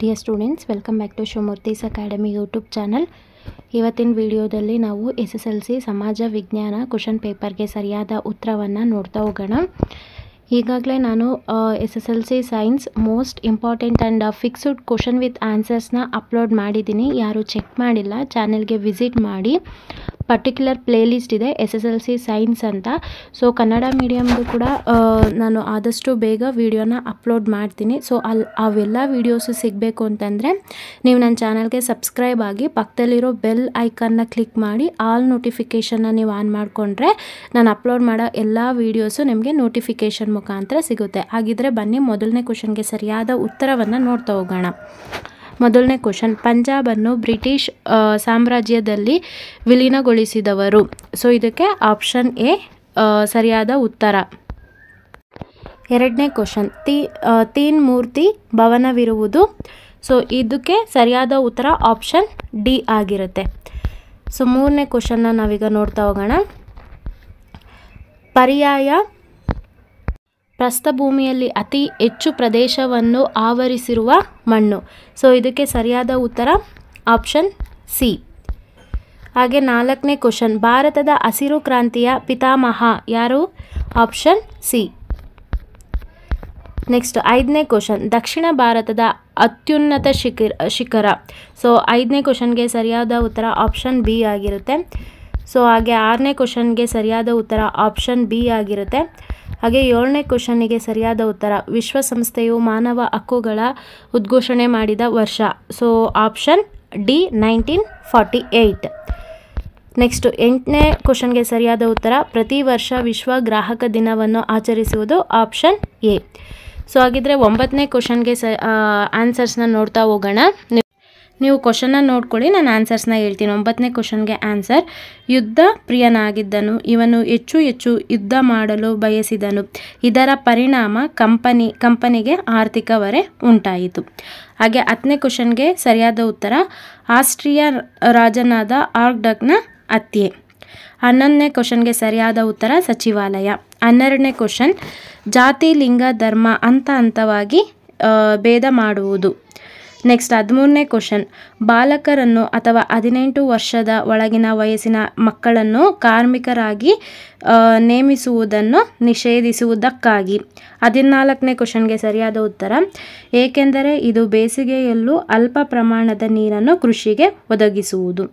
dear students welcome back to Shivamurthy's academy YouTube channel ಇವತ್ತಿನ ವಿಡಿಯೋದಲ್ಲಿ ನಾವು ಎಸ್ ಎಸ್ ಎಲ್ ಸಿ ಸಮಾಜ ವಿಜ್ಞಾನ ಕ್ವಶನ್ ಪೇಪರ್ಗೆ ಸರಿಯಾದ ಉತ್ತರವನ್ನು ನೋಡ್ತಾ ಹೋಗೋಣ ಈಗಾಗಲೇ ನಾನು S S L C science most important and fixed question with ಆನ್ಸರ್ಸ್ನ ಅಪ್ಲೋಡ್ ಮಾಡಿದ್ದೀನಿ ಯಾರು ಚೆಕ್ ಮಾಡಿಲ್ಲ ಚಾನೆಲ್ಗೆ ವಿಸಿಟ್ ಮಾಡಿ ಪರ್ಟಿಕ್ಯುಲರ್ ಪ್ಲೇಲಿಸ್ಟ್ ಇದೆ S S L C science ಅಂತ ಸೊ ಕನ್ನಡ ಮೀಡಿಯಮ್ದು ಕೂಡ ನಾನು ಆದಷ್ಟು ಬೇಗ ವೀಡಿಯೋನ ಅಪ್ಲೋಡ್ ಮಾಡ್ತೀನಿ ಸೊ ಅಲ್ಲಿ ಅವೆಲ್ಲ ವೀಡಿಯೋಸು ಸಿಗಬೇಕು ಅಂತಂದರೆ ನೀವು ನನ್ನ ಚಾನಲ್ಗೆ ಸಬ್ಸ್ಕ್ರೈಬ್ ಆಗಿ ಪಕ್ಕದಲ್ಲಿರೋ ಬೆಲ್ ಐಕನ್ನ ಕ್ಲಿಕ್ ಮಾಡಿ ಆಲ್ ನೋಟಿಫಿಕೇಷನ್ನ ನೀವು ಆನ್ ಮಾಡಿಕೊಂಡ್ರೆ ನಾನು ಅಪ್ಲೋಡ್ ಮಾಡೋ ಎಲ್ಲ ವೀಡಿಯೋಸು ನಿಮಗೆ ನೋಟಿಫಿಕೇಷನ್ ಮುಖಾಂತರ ಸಿಗುತ್ತೆ ಹಾಗಿದ್ರೆ ಬನ್ನಿ ಮೊದಲನೇ ಕ್ವಶನ್ಗೆ ಸರಿಯಾದ ಉತ್ತರವನ್ನು ನೋಡ್ತಾ ಹೋಗೋಣ ಮೊದಲನೇ ಕ್ವಶನ್ ಪಂಜಾಬನ್ನು ಬ್ರಿಟಿಷ್ ಸಾಮ್ರಾಜ್ಯದಲ್ಲಿ ವಿಲೀನಗೊಳಿಸಿದವರು ಸೊ ಇದಕ್ಕೆ ಆಪ್ಷನ್ ಎ ಸರಿಯಾದ ಉತ್ತರ ಎರಡನೇ ಕ್ವಶನ್ ತೀ ತೀನ್ ಮೂರ್ತಿ ಭವನವಿರುವುದು ಸೊ ಇದಕ್ಕೆ ಸರಿಯಾದ ಉತ್ತರ ಆಪ್ಷನ್ ಡಿ ಆಗಿರುತ್ತೆ ಸೊ ಮೂರನೇ ಕ್ವಶನ್ನ ನಾವೀಗ ನೋಡ್ತಾ ಹೋಗೋಣ ಪರ್ಯಾಯ ಪ್ರಸ್ಥಭೂಮಿಯಲ್ಲಿ ಅತಿ ಹೆಚ್ಚು ಪ್ರದೇಶವನ್ನು ಆವರಿಸಿರುವ ಮಣ್ಣು ಸೊ ಇದಕ್ಕೆ ಸರಿಯಾದ ಉತ್ತರ ಆಪ್ಷನ್ ಸಿ ಹಾಗೆ ನಾಲ್ಕನೇ ಕ್ವಶನ್ ಭಾರತದ ಹಸಿರು ಕ್ರಾಂತಿಯ ಪಿತಾಮಹ ಯಾರು ಆಪ್ಷನ್ ಸಿ ನೆಕ್ಸ್ಟ್ ಐದನೇ ಕ್ವಶನ್ ದಕ್ಷಿಣ ಭಾರತದ ಅತ್ಯುನ್ನತ ಶಿಖರ ಶಿಖರ ಸೊ ಐದನೇ ಕ್ವಶನ್ಗೆ ಸರಿಯಾದ ಉತ್ತರ ಆಪ್ಷನ್ ಬಿ ಆಗಿರುತ್ತೆ ಸೊ ಹಾಗೆ ಆರನೇ ಕ್ವಶನ್ಗೆ ಸರಿಯಾದ ಉತ್ತರ ಆಪ್ಷನ್ ಬಿ ಆಗಿರುತ್ತೆ ಹಾಗೆ ಏಳನೇ ಕ್ವಶನಿಗೆ ಸರಿಯಾದ ಉತ್ತರ ವಿಶ್ವಸಂಸ್ಥೆಯು ಮಾನವ ಹಕ್ಕುಗಳ ಉದ್ಘೋಷಣೆ ಮಾಡಿದ ವರ್ಷ so option D nineteen forty eight next ಎಂಟನೇ ಕ್ವಶನ್ಗೆ ಸರಿಯಾದ ಉತ್ತರ ಪ್ರತಿ ವರ್ಷ ವಿಶ್ವ ಗ್ರಾಹಕ ದಿನವನ್ನು ಆಚರಿಸುವುದು ಆಪ್ಷನ್ ಎ ಸೊ ಹಾಗಿದ್ರೆ ಒಂಬತ್ತನೇ ಕ್ವಶನ್ಗೆ ಸ ಆನ್ಸರ್ಸ್ನ ನೋಡ್ತಾ ಹೋಗೋಣ ನೀವು ಕ್ವಶನ್ನ ನೋಡ್ಕೊಳ್ಳಿ ನಾನು ಆನ್ಸರ್ಸ್ನ ಹೇಳ್ತೀನಿ ಒಂಬತ್ತನೇ ಕ್ವಶನ್ಗೆ ಆನ್ಸರ್ ಯುದ್ಧ ಪ್ರಿಯನಾಗಿದ್ದನು ಇವನು ಹೆಚ್ಚು ಹೆಚ್ಚು ಯುದ್ಧ ಮಾಡಲು ಬಯಸಿದನು ಇದರ ಪರಿಣಾಮ ಕಂಪನಿ ಕಂಪನಿಗೆ ಆರ್ಥಿಕ ಹೊರೆ ಉಂಟಾಯಿತು ಹಾಗೆ ಹತ್ತನೇ ಕ್ವಶನ್ಗೆ ಸರಿಯಾದ ಉತ್ತರ ಆಸ್ಟ್ರಿಯಾ ರಾಜನಾದ ಆರ್ಡಗ್ನ ಹತ್ಯೆ ಹನ್ನೊಂದನೇ ಕ್ವಶನ್ಗೆ ಸರಿಯಾದ ಉತ್ತರ ಸಚಿವಾಲಯ ಹನ್ನೆರಡನೇ ಕ್ವಶನ್ ಜಾತಿ ಲಿಂಗ ಧರ್ಮ ಹಂತ ಹಂತವಾಗಿ ಭೇದ ಮಾಡುವುದು ನೆಕ್ಸ್ಟ್ ಹದಿಮೂರನೇ ಕ್ವಶನ್ ಬಾಲಕರನ್ನು ಅಥವಾ ಹದಿನೆಂಟು ವರ್ಷದ ಒಳಗಿನ ವಯಸ್ಸಿನ ಮಕ್ಕಳನ್ನು ಕಾರ್ಮಿಕರಾಗಿ ನೇಮಿಸುವುದನ್ನು ನಿಷೇಧಿಸುವುದಕ್ಕಾಗಿ ಹದಿನಾಲ್ಕನೇ ಕ್ವಶನ್ಗೆ ಸರಿಯಾದ ಉತ್ತರ ಏಕೆಂದರೆ ಇದು ಬೇಸಿಗೆಯಲ್ಲೂ ಅಲ್ಪ ಪ್ರಮಾಣದ ನೀರನ್ನು ಕೃಷಿಗೆ ಒದಗಿಸುವುದು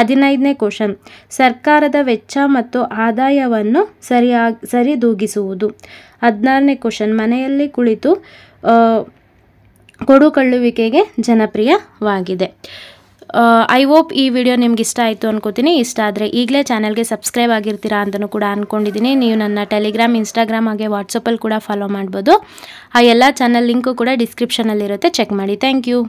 ಹದಿನೈದನೇ ಕ್ವಶನ್ ಸರ್ಕಾರದ ವೆಚ್ಚ ಮತ್ತು ಆದಾಯವನ್ನು ಸರಿಯಾಗಿ ಸರಿದೂಗಿಸುವುದು ಹದಿನಾರನೇ ಕ್ವಶನ್ ಮನೆಯಲ್ಲಿ ಕುಳಿತು ಕೊಡುಕೊಳ್ಳುವಿಕೆಗೆ ಜನಪ್ರಿಯವಾಗಿದೆ ಐ ಹೋಪ್ ಈ ವಿಡಿಯೋ ನಿಮ್ಗೆ ಇಷ್ಟ ಆಯಿತು ಅನ್ಕೋತೀನಿ ಇಷ್ಟ ಆದರೆ ಈಗಲೇ ಚಾನಲ್ಗೆ ಸಬ್ಸ್ಕ್ರೈಬ್ ಆಗಿರ್ತೀರಾ ಅಂತಲೂ ಕೂಡ ಅಂದ್ಕೊಂಡಿದ್ದೀನಿ ನೀವು ನನ್ನ ಟೆಲಿಗ್ರಾಮ್ ಇನ್ಸ್ಟಾಗ್ರಾಮ್ ಹಾಗೆ ವಾಟ್ಸಪ್ಪಲ್ಲಿ ಕೂಡ ಫಾಲೋ ಮಾಡ್ಬೋದು ಆ ಎಲ್ಲ ಚಾನಲ್ ಲಿಂಕು ಕೂಡ ಡಿಸ್ಕ್ರಿಪ್ಷನಲ್ಲಿರುತ್ತೆ ಚೆಕ್ ಮಾಡಿ ಥ್ಯಾಂಕ್ ಯು